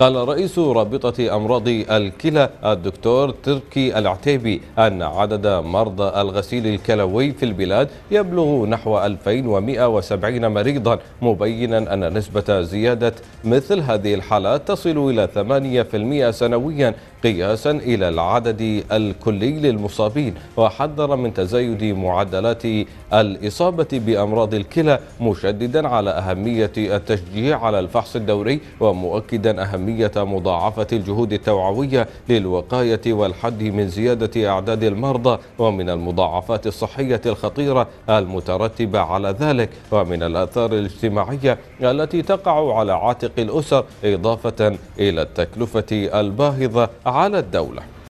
قال رئيس رابطة أمراض الكلى الدكتور تركي العتيبي أن عدد مرضى الغسيل الكلوي في البلاد يبلغ نحو 2170 مريضا مبينا أن نسبة زيادة مثل هذه الحالات تصل إلى 8% سنويا قياسا إلى العدد الكلي للمصابين وحذر من تزايد معدلات الإصابة بأمراض الكلى مشددا على أهمية التشجيع على الفحص الدوري ومؤكدا أهمية أهمية مضاعفة الجهود التوعوية للوقاية والحد من زيادة أعداد المرضى ومن المضاعفات الصحية الخطيرة المترتبة على ذلك ومن الآثار الاجتماعية التي تقع على عاتق الأسر إضافة إلى التكلفة الباهظة على الدولة